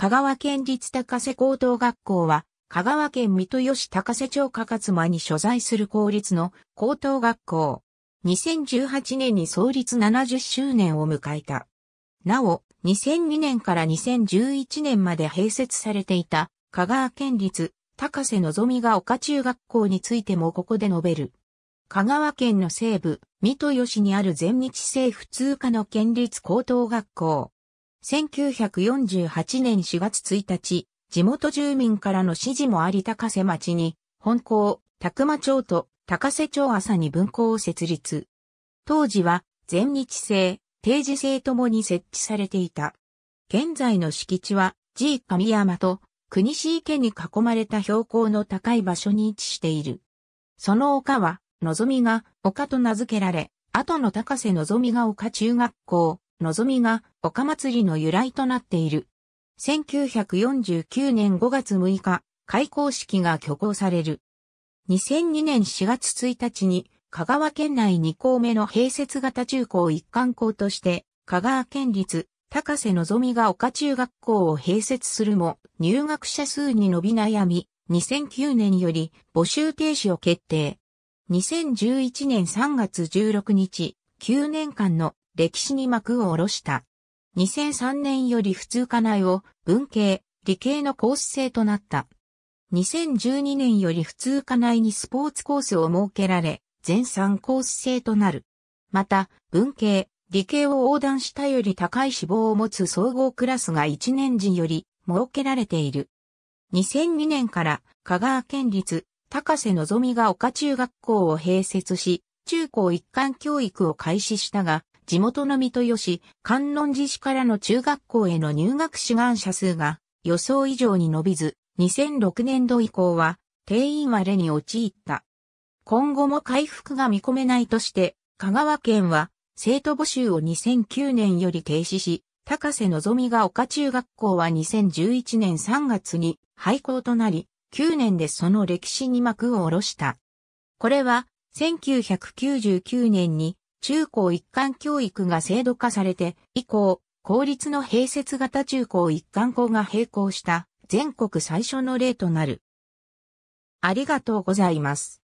香川県立高瀬高等学校は、香川県三豊市高瀬町加勝間に所在する公立の高等学校。2018年に創立70周年を迎えた。なお、2002年から2011年まで併設されていた香川県立高瀬のぞみが丘中学校についてもここで述べる。香川県の西部、三豊市にある全日制普通科の県立高等学校。1948年4月1日、地元住民からの指示もあり高瀬町に、本校、高間町と高瀬町朝に分校を設立。当時は、全日制、定時制ともに設置されていた。現在の敷地は、G 神山と国市池に囲まれた標高の高い場所に位置している。その丘は、のぞみが丘と名付けられ、後の高瀬のぞみが丘中学校、のぞみが、岡祭りの由来となっている。1949年5月6日、開校式が挙行される。2002年4月1日に、香川県内2校目の併設型中高一貫校として、香川県立、高瀬のぞみが岡中学校を併設するも、入学者数に伸び悩み、2009年より募集停止を決定。2011年3月16日、9年間の歴史に幕を下ろした。2003年より普通科内を文系、理系のコース制となった。2012年より普通科内にスポーツコースを設けられ、全3コース制となる。また、文系、理系を横断したより高い志望を持つ総合クラスが1年時より設けられている。2002年から香川県立高瀬のぞみが丘中学校を併設し、中高一貫教育を開始したが、地元の三豊市、観音寺市からの中学校への入学志願者数が予想以上に伸びず、2006年度以降は定員割れに陥った。今後も回復が見込めないとして、香川県は生徒募集を2009年より停止し、高瀬のぞみが丘中学校は2011年3月に廃校となり、9年でその歴史に幕を下ろした。これは1999年に中高一貫教育が制度化されて、以降、公立の併設型中高一貫校が並行した全国最初の例となる。ありがとうございます。